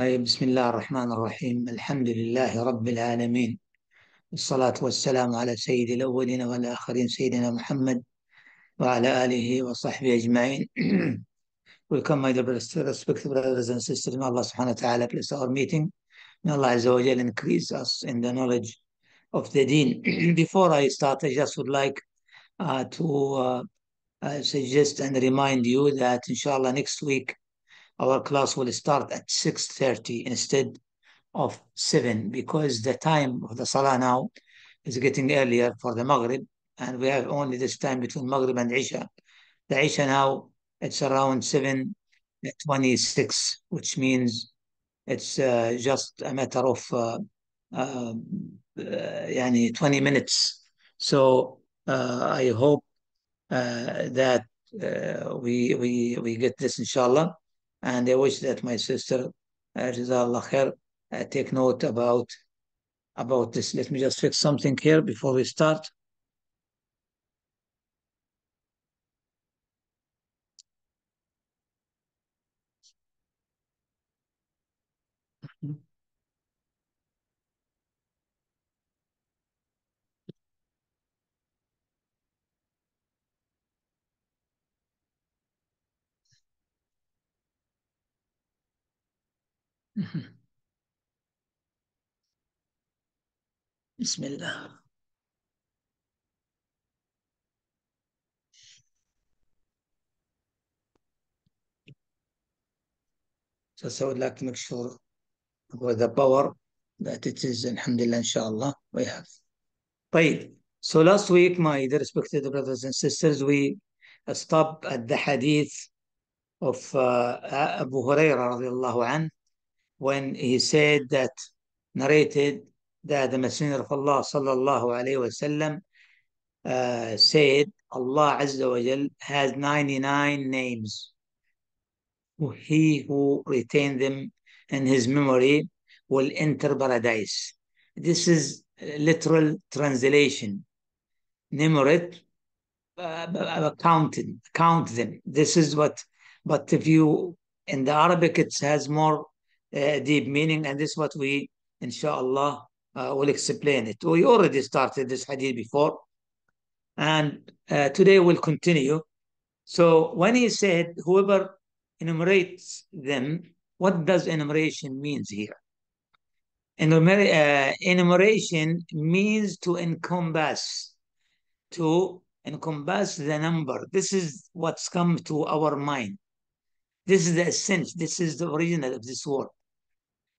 طيب بسم الله الرحمن الرحيم الحمد لله رب العالمين الصلاة والسلام على سيد الأولين والآخرين سيدنا محمد وعلى آله وصحبه أجمعين Welcome my respected brothers and sisters May Allah subhanahu wa ta'ala bless our meeting May Allah azza wa jal increase us in the knowledge of the deen Before I start I just would like uh, to uh, uh, suggest and remind you that inshallah next week our class will start at 6.30 instead of 7 because the time of the salah now is getting earlier for the Maghrib and we have only this time between Maghrib and Isha. The Isha now, it's around 7.26 which means it's uh, just a matter of uh, um, uh, 20 minutes. So uh, I hope uh, that uh, we, we, we get this inshallah. And I wish that my sister, uh, Rizal Khair, uh, take note about, about this. Let me just fix something here before we start. Mm-hmm. Bismillah. So, so I would like to make sure with the power that it is, alhamdulillah, inshallah, we have. طيب. So last week, my dear respected brothers and sisters, we stopped at the hadith of uh, Abu Huraira radiallahu anhu when he said that, narrated that the Messenger of Allah sallallahu alayhi wasallam uh, said, Allah Azza wa Jal has 99 names. He who retained them in his memory will enter paradise. This is literal translation. Nimurit, uh, uh counted, count them. This is what, but if you, in the Arabic, it has more uh, deep meaning, and this is what we, inshallah, uh, will explain it. We already started this hadith before, and uh, today we'll continue. So when he said, whoever enumerates them, what does enumeration means here? Enumer- uh, enumeration means to encompass, to encompass the number. This is what's come to our mind. This is the essence. This is the original of this word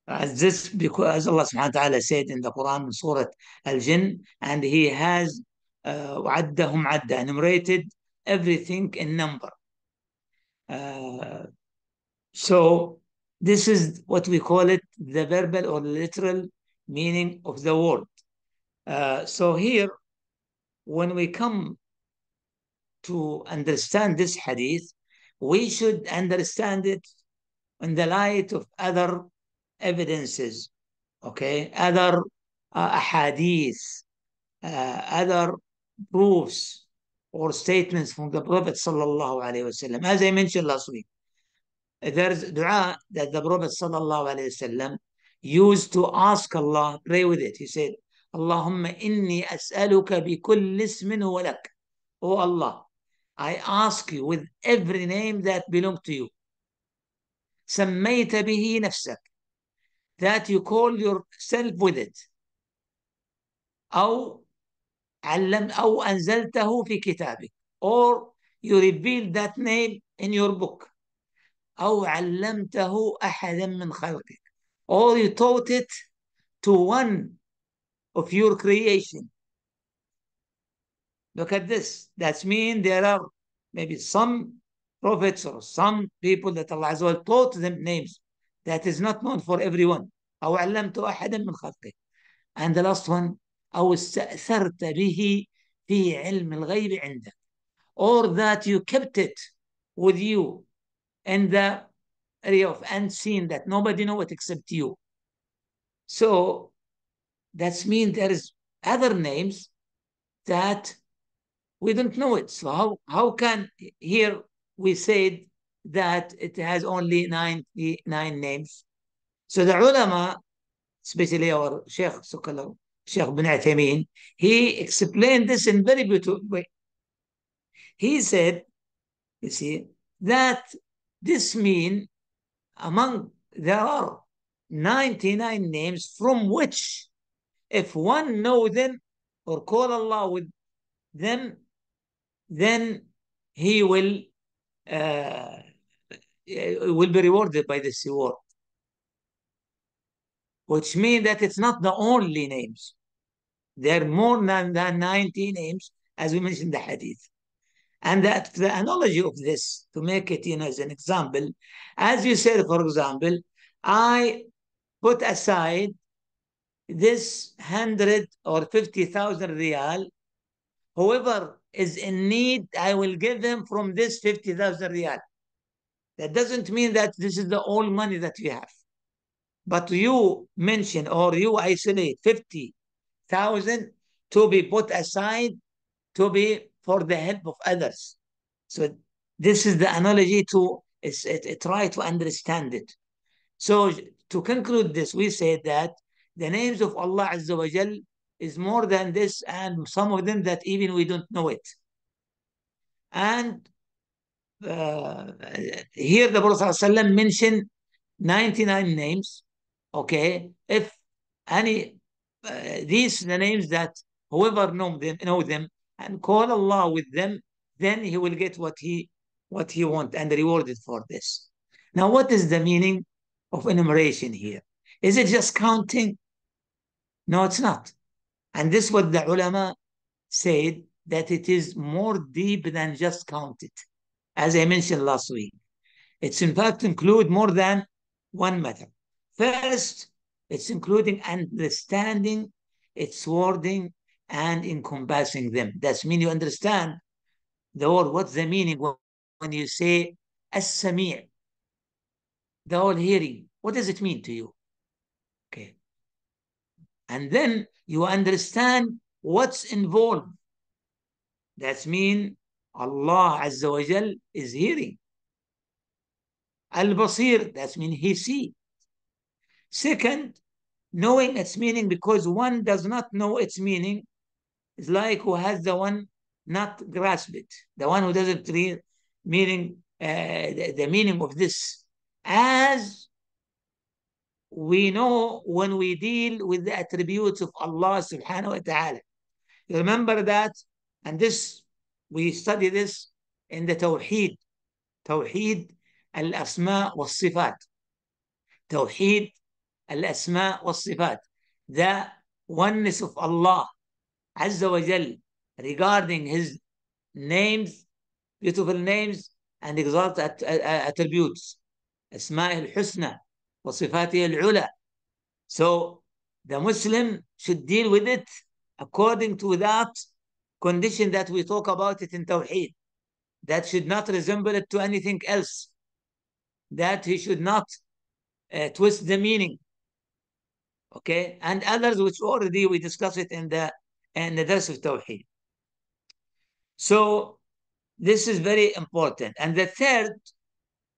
this, because Allah subhanahu wa ta'ala said in the Quran in Surah Al-Jinn, and He has وَعَدَّهُمْ uh, enumerated everything in number. Uh, so this is what we call it the verbal or literal meaning of the word. Uh, so here, when we come to understand this hadith, we should understand it in the light of other evidences, okay, other uh, hadith, uh, other proofs or statements from the Prophet sallallahu alaihi wasallam. As I mentioned last week, there's dua that the Prophet sallallahu alayhi wasallam used to ask Allah, pray with it. He said, "Allahumma inni as'aluka bi kulli ismin walak." Oh Allah, I ask you with every name that belongs to you. سميت به نفسك that you call yourself with it أو علم أو أنزلته في كتابك or you reveal that name in your book أو علمته أحدا من خلقك or you taught it to one of your creation look at this that means there are maybe some prophets or some people that Allah Azza taught them names that is not known for everyone أو علمت أحدا من خلقه. and the last one أو استأثرت به في علم الغيب عندك or that you kept it with you in the area of unseen that nobody know it except you so that means there is other names that we don't know it so how, how can here we said that it has only 99 names. So the ulama, especially our Sheikh Sukala, Sheikh bin he explained this in very beautiful way. He said, you see, that this mean among, there are 99 names from which if one know them or call Allah with them, then he will uh, uh, will be rewarded by this reward. Which means that it's not the only names. There are more than, than 90 names, as we mentioned the hadith. And that the analogy of this, to make it you know, as an example, as you said, for example, I put aside this 100 or 50,000 riyal. Whoever is in need, I will give them from this 50,000 riyal. That doesn't mean that this is the all money that we have. But you mention or you isolate 50,000 to be put aside to be for the help of others. So this is the analogy to it's, it, it, try to understand it. So to conclude this, we say that the names of Allah Azza wa Jal is more than this, and some of them that even we don't know it. And uh, here the Prophet ﷺ mentioned 99 names. Okay, if any, uh, these the names that whoever know them, know them and call Allah with them, then he will get what he what he want and rewarded for this. Now, what is the meaning of enumeration here? Is it just counting? No, it's not. And this what the ulama said that it is more deep than just count it as I mentioned last week. It's in fact include more than one matter. First, it's including understanding its wording and encompassing them. That's mean you understand the word, what's the meaning when you say as-sami' the all hearing. What does it mean to you? Okay. And then you understand what's involved. That's mean Allah Azza wa Jal is hearing. Al-Basir, that means he see. Second, knowing its meaning because one does not know its meaning is like who has the one not grasp it, the one who doesn't read meaning uh, the, the meaning of this. As we know when we deal with the attributes of Allah subhanahu wa ta'ala. Remember that, and this we study this in the Tawheed, Tawheed al-Asma wa-Sifat. Tawheed al-Asma wa-Sifat. The oneness of Allah Azza wa Jal regarding His names, beautiful names and exalted attributes. Asma al-Husna wa Sifati al-Ula. So the Muslim should deal with it according to that condition that we talk about it in Tawheed. That should not resemble it to anything else. That he should not uh, twist the meaning. Okay? And others which already we discuss it in the in the Dars of Tawheed. So this is very important. And the third,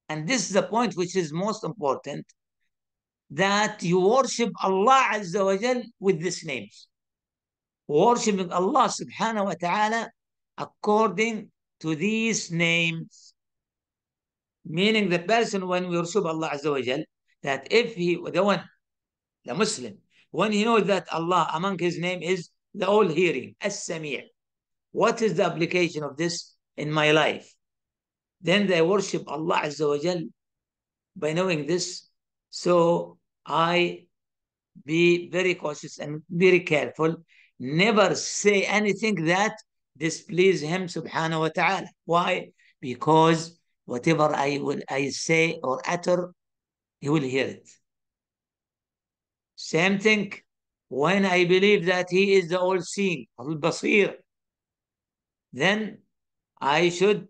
and this is the point which is most important, that you worship Allah Azza wa Jal with these names worshiping Allah subhanahu wa ta'ala according to these names. Meaning the person when we worship Allah Azza wa Jal, that if he, the one, the Muslim, when he knows that Allah among his name is the all hearing, As-Sami'. What is the application of this in my life? Then they worship Allah Azza wa Jal by knowing this. So I be very cautious and very careful never say anything that displeases him subhanahu wa ta'ala. Why? Because whatever I will I say or utter, he will hear it. Same thing when I believe that he is the all-seeing, al-basir, then I should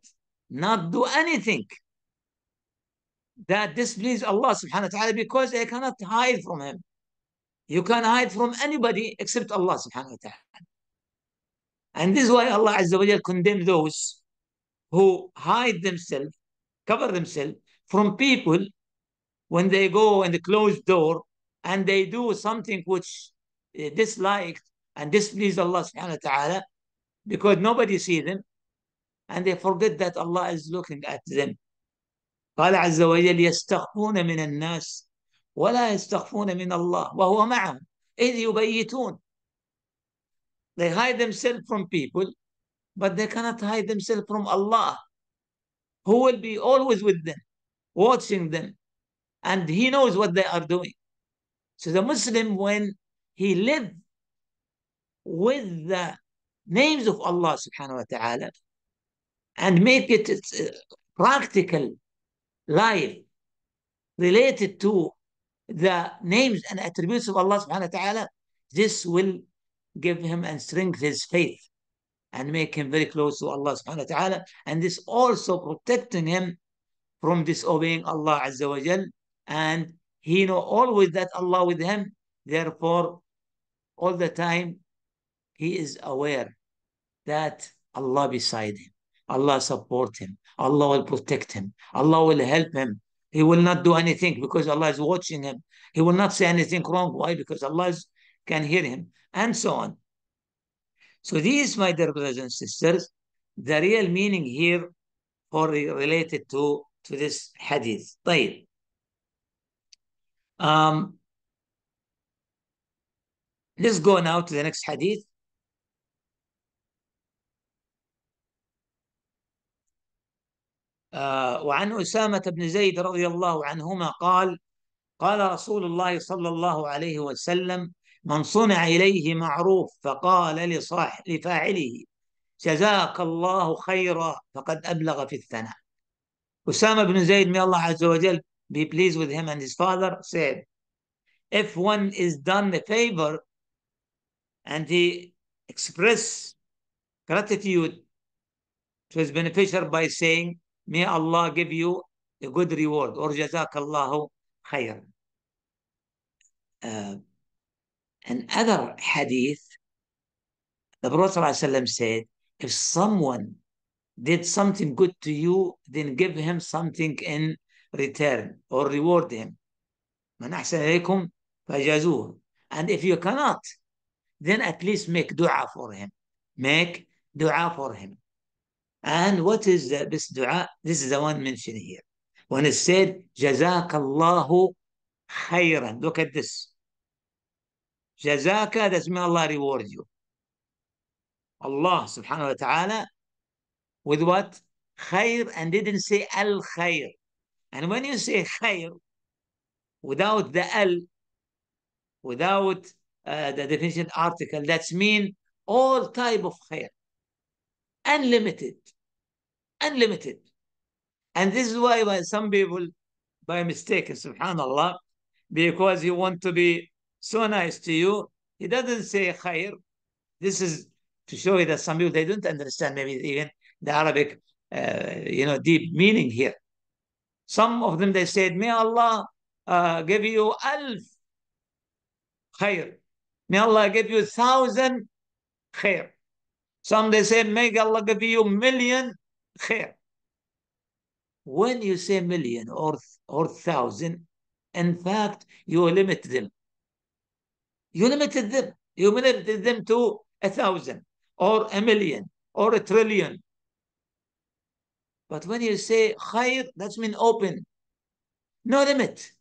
not do anything that displeases Allah subhanahu wa ta'ala because I cannot hide from him. You can hide from anybody except Allah subhanahu wa ta'ala. And this is why Allah Azza wa Jal condemned those who hide themselves, cover themselves from people when they go in the closed door and they do something which they dislike and displeased Allah subhanahu wa ta'ala because nobody sees them and they forget that Allah is looking at them. قال عز وجل يستخفون من الناس ولا يستخفون من الله وهو معهم إذ يبيتون They hide themselves from people but they cannot hide themselves from Allah who will be always with them watching them and he knows what they are doing so the Muslim when he lives with the names of Allah subhanahu wa ta'ala and make it uh, practical life related to the names and attributes of Allah subhanahu wa ta'ala, this will give him and strengthen his faith and make him very close to Allah subhanahu wa ta'ala. And this also protecting him from disobeying Allah Azza wa Jal. And he know always that Allah with him. Therefore, all the time he is aware that Allah beside him. Allah support him. Allah will protect him. Allah will help him. He will not do anything because Allah is watching him. He will not say anything wrong. Why? Because Allah is, can hear him, and so on. So these, my dear brothers and sisters, the real meaning here or related to, to this hadith. طيب. Um, let's go now to the next hadith. آه، وعن أسامة بن زيد رضي الله عنهما قال قال رسول الله صلى الله عليه وسلم من صنع إليه معروف فقال لصاح لفاعله جزاك الله خيرا فقد أبلغ في الثناء Usama ibn Zayd, may Allah عز وجل be pleased with him and his father, said, if one is done a favor and he express gratitude to his beneficiary by saying, May Allah give you a good reward or jazakallahu khayr. Uh, other hadith, the Prophet ﷺ said, if someone did something good to you, then give him something in return or reward him. من أحسن And if you cannot, then at least make dua for him. Make dua for him. And what is the, this dua? This is the one mentioned here. When it said, Jazakallahu khairan. Look at this. Jazaka, that's may Allah reward you. Allah subhanahu wa ta'ala with what? Khair and didn't say al khair. And when you say khair, without the al, without uh, the definition article, that's mean all type of khair. Unlimited unlimited. And this is why, why some people, by mistake, subhanAllah, because he want to be so nice to you, he doesn't say khair. This is to show you that some people, they don't understand maybe even the Arabic, uh, you know, deep meaning here. Some of them, they said, may Allah uh, give you alf khair. May Allah give you thousand khair. Some they say, may Allah give you million when you say million or, or thousand, in fact, you limit them. You limited them. You limited them to a thousand or a million or a trillion. But when you say khair, that's mean open. No limit.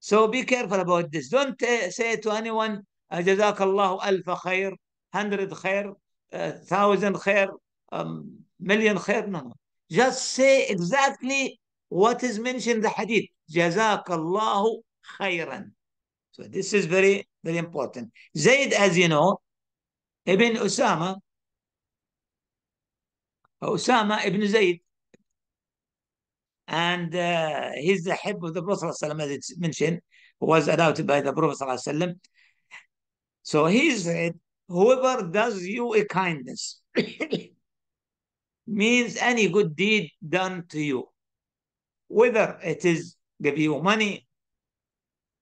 So be careful about this. Don't uh, say to anyone, جزاك الله ألف خير, hundred خير, uh, thousand خير, um, million khair? Just say exactly what is mentioned in the hadith. Jazakallahu khairan. So this is very, very important. Zayd, as you know, Ibn Usama, Usama ibn Zayd, and uh, he's the head of the Prophet as it's mentioned, was adopted by the Prophet So he said, whoever does you a kindness, means any good deed done to you, whether it is give you money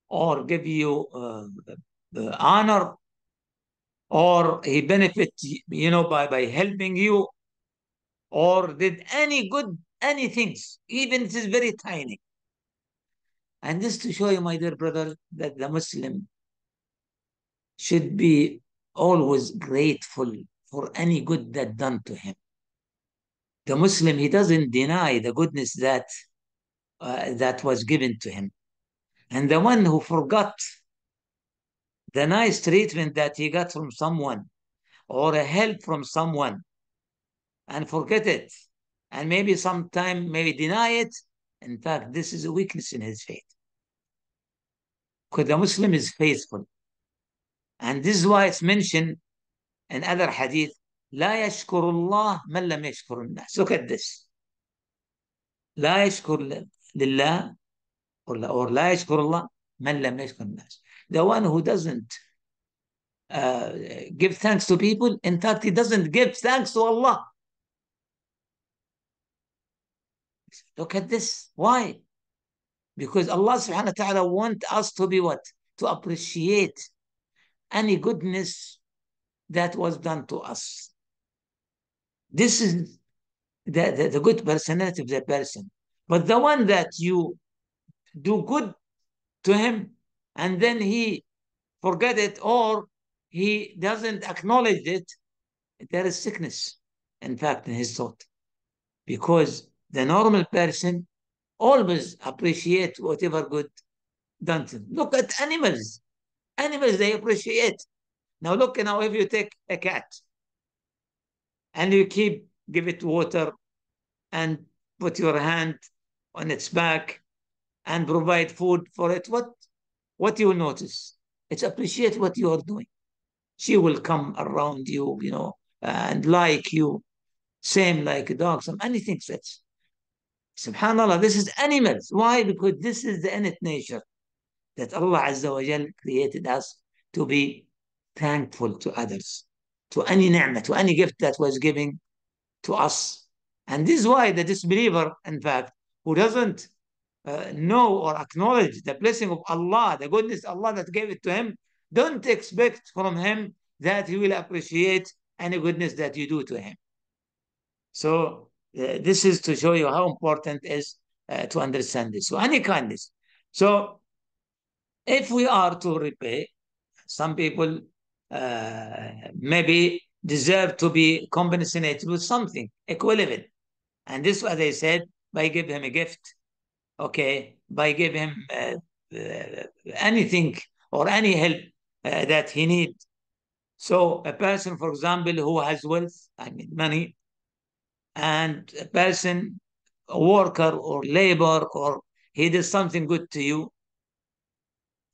or give you uh, uh honor or he benefit you know by, by helping you or did any good any things even it is very tiny and this to show you my dear brother that the muslim should be always grateful for any good that done to him the Muslim, he doesn't deny the goodness that, uh, that was given to him. And the one who forgot the nice treatment that he got from someone or a help from someone and forget it and maybe sometime maybe deny it in fact this is a weakness in his faith because the muslim is faithful and this is why it's mentioned in other hadith لا يشكر الله من لم يشكر الناس وكدس لا يشكر لله or لا يشكر الله من لم يشكر الناس the one who doesn't uh, give thanks to people in fact he doesn't give thanks to Allah look at this why because Allah subhanahu wa ta'ala want us to be what to appreciate any goodness that was done to us This is the, the, the good personality of the person. But the one that you do good to him and then he forget it or he doesn't acknowledge it, there is sickness, in fact, in his thought. Because the normal person always appreciate whatever good done to him. Look at animals. Animals, they appreciate. Now look now if you take a cat, and you keep give it water and put your hand on its back and provide food for it what what you notice it's appreciate what you are doing she will come around you you know and like you same like dogs or anything such subhanallah this is animals why because this is the innate nature that allah azza wa created us to be thankful to others to any ni'mah, to any gift that was given to us. And this is why the disbeliever, in fact, who doesn't uh, know or acknowledge the blessing of Allah, the goodness Allah that gave it to him, don't expect from him that he will appreciate any goodness that you do to him. So uh, this is to show you how important is uh, to understand this. So any kindness. So if we are to repay, some people uh, maybe deserve to be compensated with something equivalent. And this, as I said, by give him a gift, okay, by give him uh, uh, anything or any help uh, that he need. So a person, for example, who has wealth, I mean money, and a person, a worker or labor, or he does something good to you,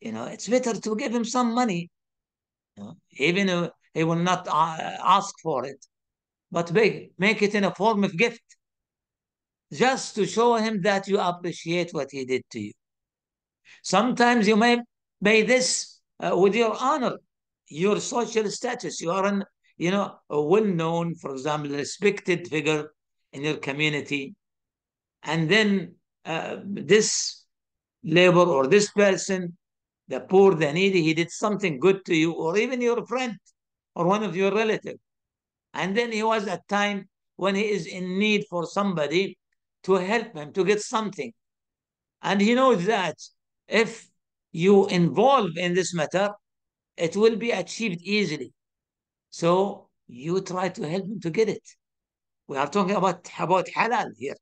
you know, it's better to give him some money even uh, he will not uh, ask for it, but make, make it in a form of gift, just to show him that you appreciate what he did to you. Sometimes you may pay this uh, with your honor, your social status. You are an, you know, a well-known, for example, respected figure in your community, and then uh, this labor or this person the poor, the needy, he did something good to you, or even your friend or one of your relatives. And then he was at time when he is in need for somebody to help him to get something. And he knows that if you involve in this matter, it will be achieved easily. So you try to help him to get it. We are talking about, about halal here.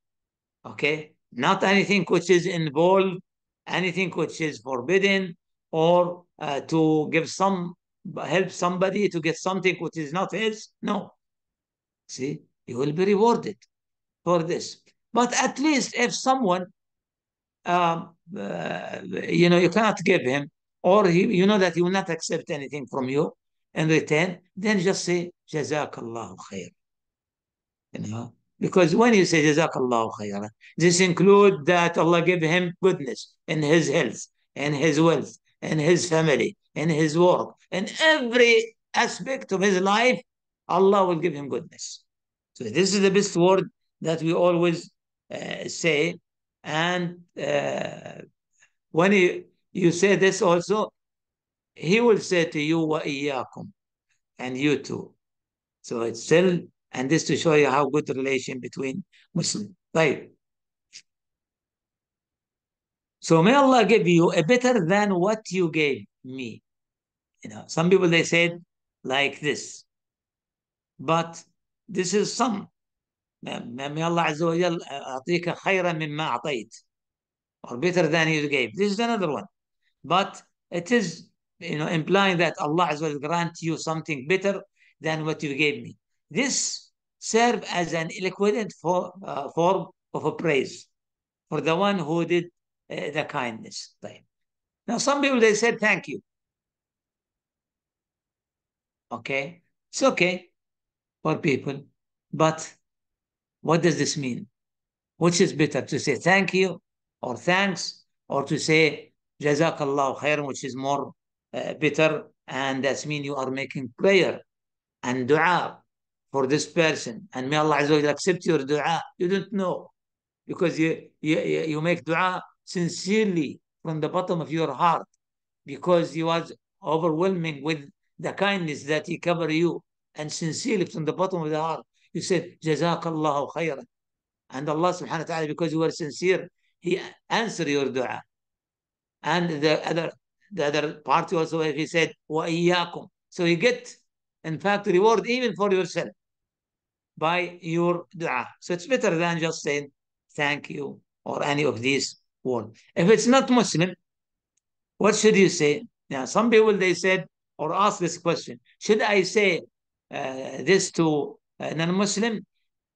Okay? Not anything which is involved, anything which is forbidden, or uh, to give some help somebody to get something which is not his. No. See, you will be rewarded for this. But at least if someone, uh, uh, you know, you cannot give him, or he, you know that he will not accept anything from you in return, then just say, Jazakallah khair. You know, because when you say Jazakallah khair, this include that Allah give him goodness in his health and his wealth in his family, in his work, in every aspect of his life, Allah will give him goodness. So this is the best word that we always uh, say. And uh, when you, you say this also, he will say to you, wa iyakum, and you too. So it's still, and this to show you how good relation between Muslim. Right. So may Allah give you a better than what you gave me. You know, some people they said like this, but this is some. May Allah Azza wa Jal أعطيك خيرا مما a'tayt or better than you gave. This is another one. But it is you know implying that Allah Azza wa Jal grant you something better than what you gave me. This serve as an equivalent for, uh, form of a praise for the one who did uh, the kindness claim. Now, some people, they said, thank you. Okay, it's okay for people, but what does this mean? Which is better, to say thank you or thanks, or to say jazakallah khairan, which is more uh, better, and that's mean you are making prayer and dua for this person, and may Allah accept your dua. You don't know because you you, you make dua sincerely from the bottom of your heart because he was overwhelming with the kindness that he covered you and sincerely from the bottom of the heart you said jazakallahu khayran and Allah subhanahu wa ta'ala because you were sincere he answered your dua and the other the other party also if he said wa iyyakum so you get in fact reward even for yourself by your dua so it's better than just saying thank you or any of these if it's not Muslim, what should you say? Now, some people they said or ask this question: Should I say uh, this to a uh, non-Muslim?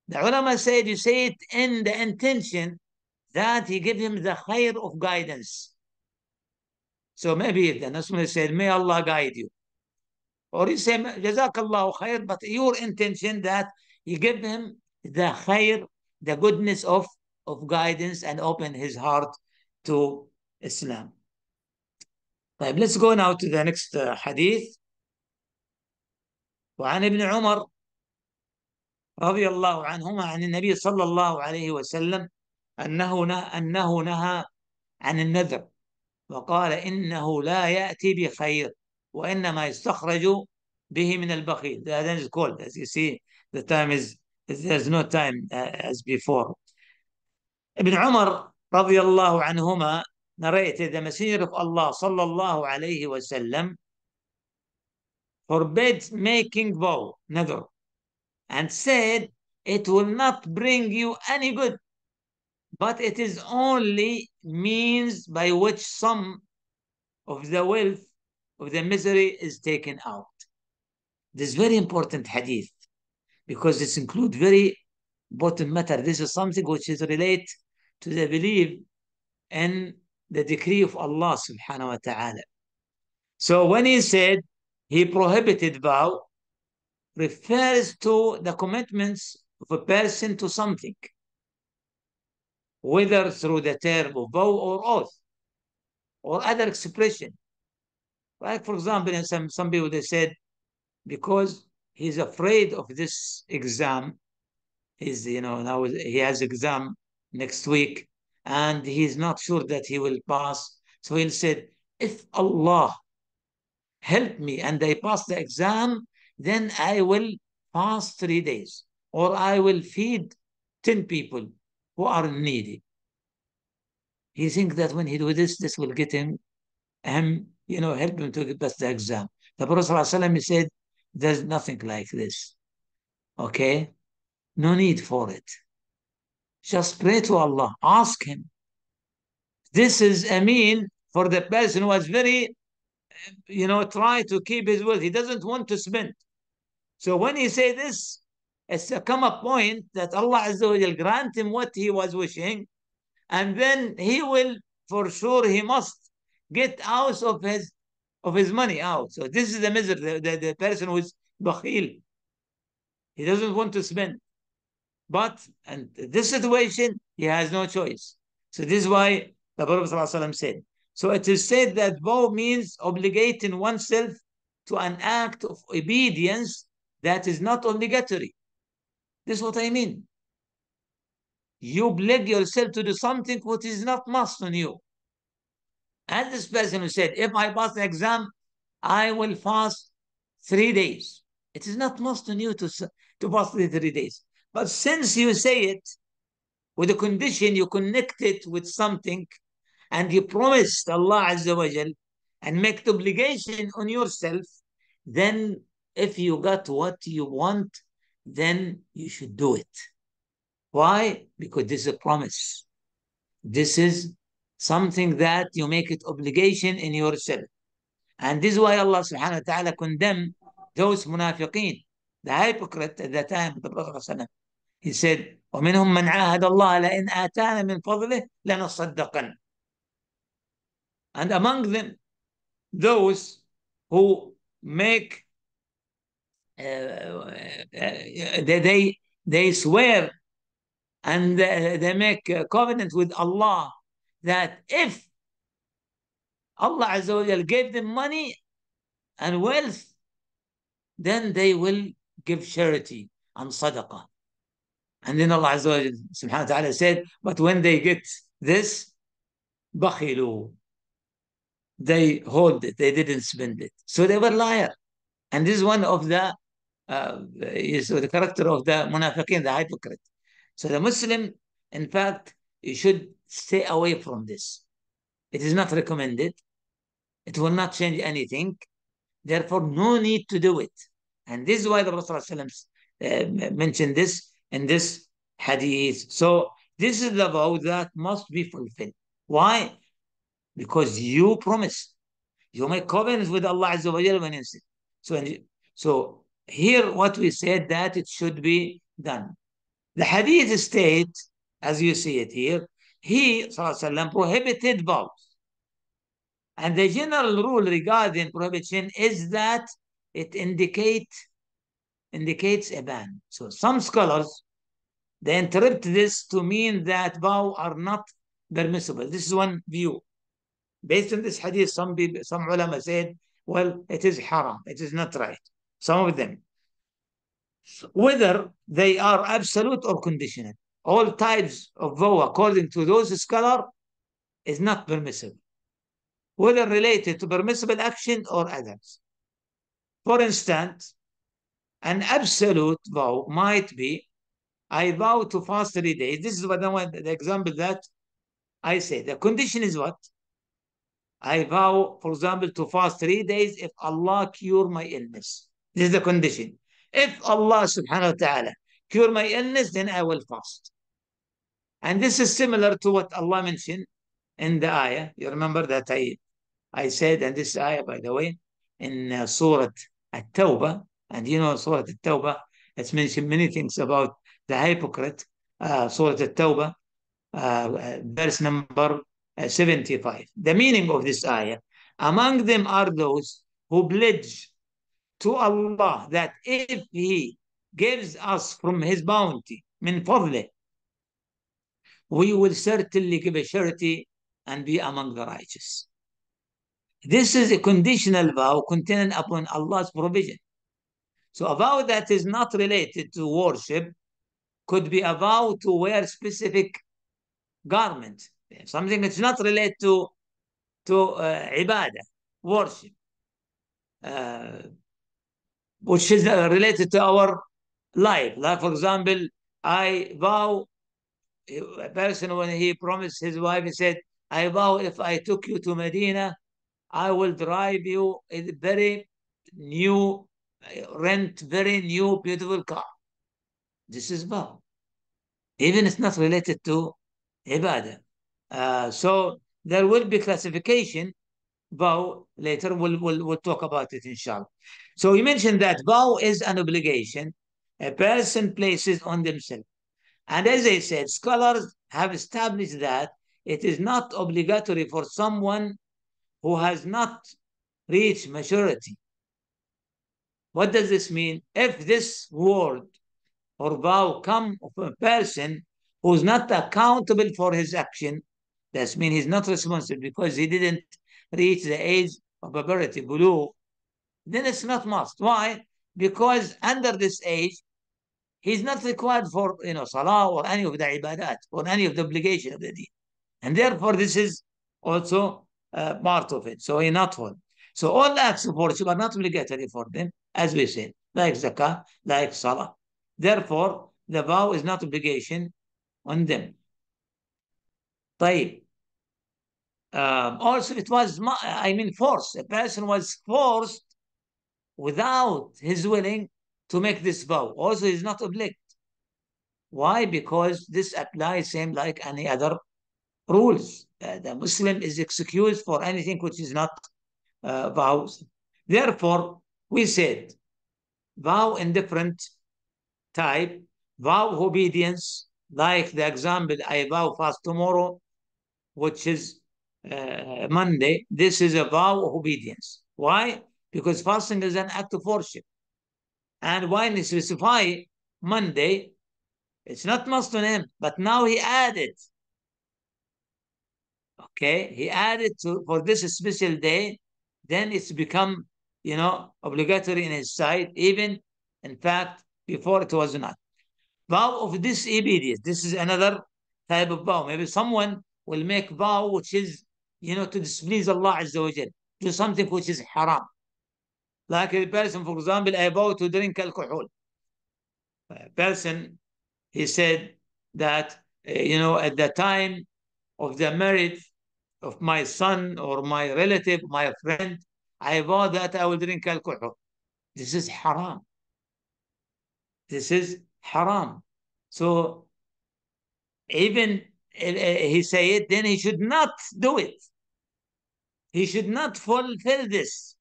The ulama said you say it in the intention that he give him the khair of guidance. So maybe if the Muslim said, "May Allah guide you," or you say, "JazakAllah khair," but your intention that you give him the khair, the goodness of of guidance and open his heart to Islam. طيب let's go now to the next hadith. وعن ابن عمر رضي الله عنهما عن النبي صلى الله عليه وسلم أنه نهى, أنه نهى عن النذر وقال إنه لا يأتي بخير وإنما يستخرج به من البخيل that is cold as you see the time is there's no time uh, as before Ibn رضي الله عنهما narrated the Messenger of Allah sallallahu alayhi wasallam forbids making vow, nadr, and said it will not bring you any good, but it is only means by which some of the wealth of the misery is taken out. This very important hadith because this includes very important matter. This is something which is relate to the belief in the decree of Allah subhanahu wa ta'ala. So when he said he prohibited vow, refers to the commitments of a person to something, whether through the term of vow or oath or other expression. Like, for example, some, some people they said, because he's afraid of this exam, he's, you know, now he has exam next week, and he's not sure that he will pass. So he said, If Allah help me and I pass the exam, then I will pass three days, or I will feed 10 people who are needy. He thinks that when he do this, this will get him, him you know, help him to pass the exam. The Prophet ﷺ said, there's nothing like this. Okay? No need for it. Just pray to Allah, ask Him. This is a mean for the person who has very, you know, try to keep his word. He doesn't want to spend. So when he say this, it's come a point that Allah Azza wa Jal grant him what he was wishing, and then he will, for sure, he must get out of his of his money out. So this is the misery. the, the, the person who is bakhil. He doesn't want to spend. But and this situation, he has no choice. So this is why the Prophet ﷺ said. So it is said that vow means obligating oneself to an act of obedience that is not obligatory. This is what I mean. You oblige yourself to do something which is not must on you. And this person who said, if I pass the exam, I will fast three days. It is not must on you to, to pass the three days. But since you say it with a condition you connect it with something and you promised Allah Azza wa Jal and make the obligation on yourself, then if you got what you want, then you should do it. Why? Because this is a promise. This is something that you make it obligation in yourself. And this is why Allah subhanahu wa ta'ala condemned those munafiqeen. The hypocrite at that time, the Prophet ﷺ, he said, ومنهم من عاهد الله لئن آتانا من فضله لنصدقن. And among them, those who make, uh, they, they, they swear and they make a covenant with Allah that if Allah Azza wa gave them money and wealth, then they will give charity and sadaqah. And then Allah Azza wa subhanahu wa ta'ala said, but when they get this, bakhilu. They hold it, they didn't spend it. So they were liar. And this is one of the uh, is the character of the munafiqeen, the hypocrite. So the Muslim, in fact, you should stay away from this. It is not recommended. It will not change anything. Therefore, no need to do it. And this is why the Prophet ﷺ, uh, mentioned this in this hadith. So this is the vow that must be fulfilled. Why? Because you promise. You make covenants with Allah Azza wa Jalla when you say So, so here what we said that it should be done. The hadith state, as you see it here, he وسلم, prohibited vows. And the general rule regarding prohibition is that it indicate indicates a ban. So some scholars they interpret this to mean that vow are not permissible. This is one view. Based on this hadith, some people, some ulama said, well, it is haram, it is not right. Some of them. Whether they are absolute or conditional, all types of vow, according to those scholars, is not permissible, whether related to permissible action or others. For instance, an absolute vow might be, I vow to fast three days. This is what I want, the example that I say. The condition is what? I vow, for example, to fast three days if Allah cure my illness. This is the condition. If Allah subhanahu wa ta'ala cure my illness, then I will fast. And this is similar to what Allah mentioned in the ayah. You remember that I, I said, and this ayah, by the way, in uh, Surah At-Tawbah, and you know Surah At-Tawbah, it's mentioned many things about the hypocrite, uh, Surah At-Tawbah, uh, uh, verse number uh, 75. The meaning of this ayah, among them are those who pledge to Allah that if He gives us from His bounty, min fadlih, we will certainly give a charity and be among the righteous. This is a conditional vow contingent upon Allah's provision. So a vow that is not related to worship could be a vow to wear specific garment, something that's not related to to uh, ibadah, worship, uh, which is uh, related to our life. Like for example, I vow a person when he promised his wife, he said, "I vow if I took you to Medina, I will drive you a very new, rent very new, beautiful car. This is vow. Even it's not related to ibadah. Uh, so there will be classification. Vow later, we'll, we'll, we'll talk about it inshallah. So you mentioned that vow is an obligation a person places on themselves. And as I said, scholars have established that it is not obligatory for someone who has not reached maturity. What does this mean? If this word or vow come from a person who is not accountable for his action, that means he's not responsible because he didn't reach the age of maturity. blue, then it's not must. Why? Because under this age, he's not required for you know salah or any of the ibadat or any of the obligation of the deen. And therefore, this is also uh, part of it. So in not one. So all acts of worship are not obligatory for them, as we said, like zakah, like salah. Therefore, the vow is not obligation on them. طيب. Um, also, it was, I mean, force. A person was forced without his willing to make this vow. Also, is not obliged. Why? Because this applies same like any other rules. Uh, the Muslim is excused for anything which is not uh, vows. Therefore, we said vow in different type, vow obedience, like the example, I vow fast tomorrow, which is uh, Monday. This is a vow of obedience. Why? Because fasting is an act of worship. And why they specify Monday, it's not Muslim, but now he added Okay, he added to for this special day, then it's become, you know, obligatory in his side, even in fact, before it was not. Vow of disobedience. This is another type of vow. Maybe someone will make vow which is, you know, to displease Allah Azza wa Jal. Do something which is haram. Like a person, for example, I vow to drink alcohol. A person, he said that, eh, you know, at the time of the marriage, of my son or my relative, my friend, I vow that I will drink alcohol. This is haram. This is haram. So even eh, eh, he say it, then he should not do it. He should not fulfill this.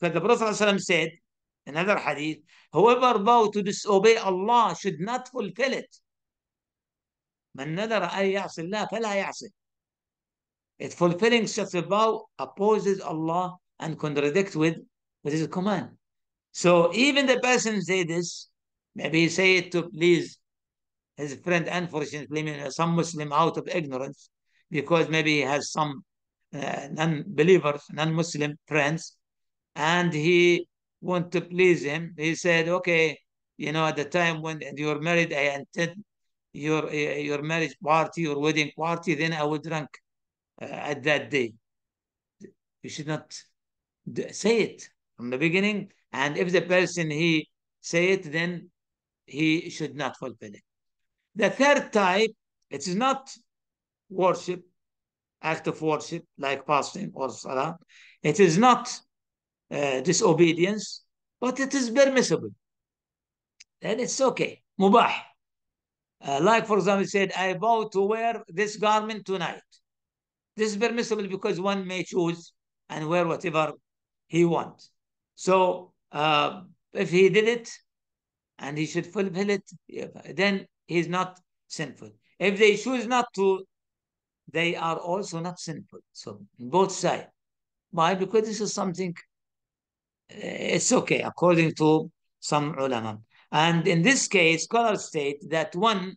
Because the Prophet ﷺ said, another hadith, whoever vow to disobey Allah should not fulfill it. من نذر أن يعصي الله فلا يعصي it fulfilling such a vow opposes Allah and contradicts with, with His command. So even the person say this, maybe he say it to please his friend, unfortunately, some Muslim out of ignorance, because maybe he has some uh, non-believers, non-Muslim friends, and he want to please him. He said, okay, you know, at the time when you're married, I intend your uh, your marriage party your wedding party, then I would drink uh, at that day. You should not say it from the beginning. And if the person he say it, then he should not fulfill it. The third type, it is not worship, act of worship like fasting or salah. It is not uh, disobedience, but it is permissible. Then it's okay, mubah. Uh, like for example, said, I vow to wear this garment tonight. This is permissible because one may choose and wear whatever he wants. So uh, if he did it and he should fulfill it, then he's not sinful. If they choose not to, they are also not sinful. So both sides. Why? Because this is something, eh, it's okay according to some ulama. And in this case, scholars state that one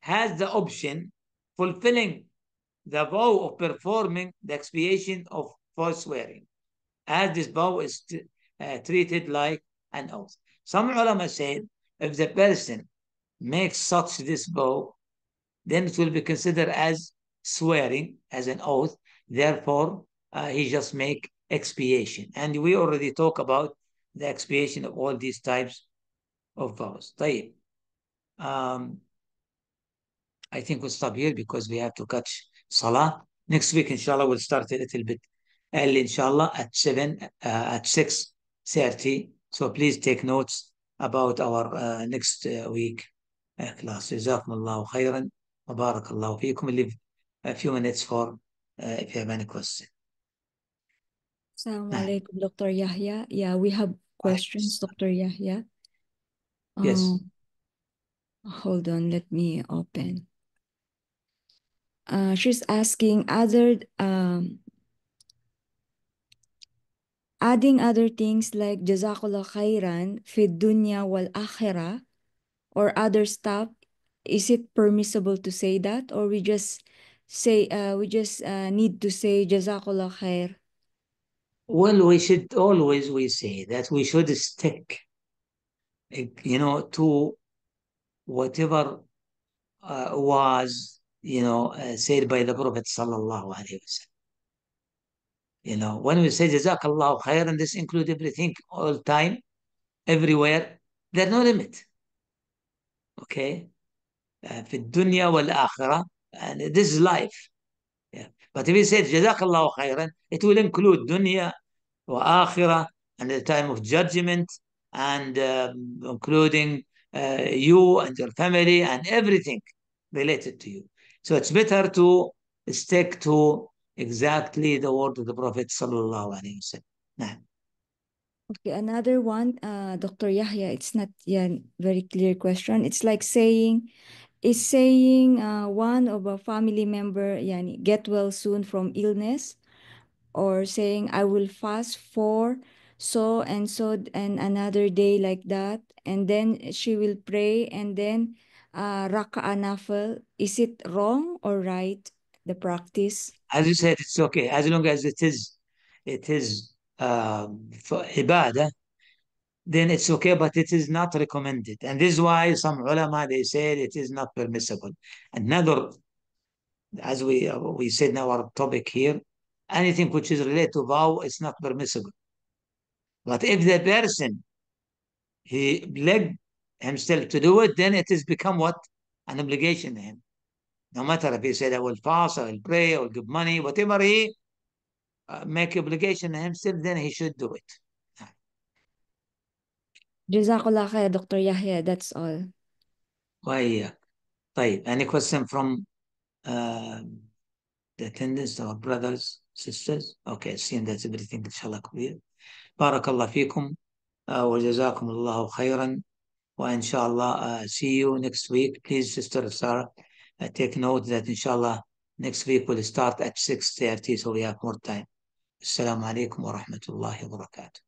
has the option fulfilling the vow of performing the expiation of false swearing, as this vow is uh, treated like an oath. Some ulama said if the person makes such this vow, then it will be considered as swearing, as an oath. Therefore, uh, he just make expiation. And we already talk about the expiation of all these types of vows. Um, I think we'll stop here because we have to catch salah. Next week, inshallah, we'll start a little bit early, inshallah, at 7, uh, at 6.30. So please take notes about our uh, next uh, week uh, class. جزاكم الله خيرا وبارك الله We leave a few minutes for uh, if you have any questions. Assalamu ah. alaikum, Dr. Yahya. Yeah, we have questions, Dr. Yahya. Um, yes. Hold on, let me open uh, she's asking other um, adding other things like jazakallah khairan fid dunya wal akhirah or other stuff is it permissible to say that or we just say uh, we just uh, need to say jazakallah khair well we should always we say that we should stick you know to whatever uh, was you know, uh, said by the Prophet sallallahu alaihi wasallam. You know, when we say Jazakallah khair, and this includes everything, all time, everywhere, there's no limit. Okay? في الدنيا والآخرة and this is life. Yeah. But if we say الله khairan, it will include dunya وآخرة akhirah and the time of judgment and um, including uh, you and your family and everything related to you. So it's better to stick to exactly the word of the Prophet sallallahu alaihi wasallam. Okay, another one, uh, Dr. Yahya, it's not yeah, very clear question. It's like saying, is saying uh, one of a family member yani, get well soon from illness or saying I will fast for so and so and another day like that and then she will pray and then uh, raka'ah nafil, is it wrong or right, the practice? As you said, it's okay. As long as it is, it is um, for ibadah, then it's okay, but it is not recommended. And this is why some ulama, they said it is not permissible. Another, as we, uh, we said in our topic here, anything which is related to vow is not permissible. But if the person he begged himself to do it, then it has become what? An obligation to him. No matter if he said, I will fast, I will pray, I will give money, whatever he uh, make obligation to himself, then he should do it. Jazakallah khair, Dr. Yahya. That's all. Why? Any question from uh, the attendants, our brothers, sisters? Okay, seeing that's everything, inshallah, Barakallah بارك الله فيكم وجزاكم الله خيرا Inshallah, uh, see you next week. Please, Sister Sarah, uh, take note that inshallah next week will start at 6.30, so we have more time. Assalamu alaikum wa rahmatullahi wa barakatuh.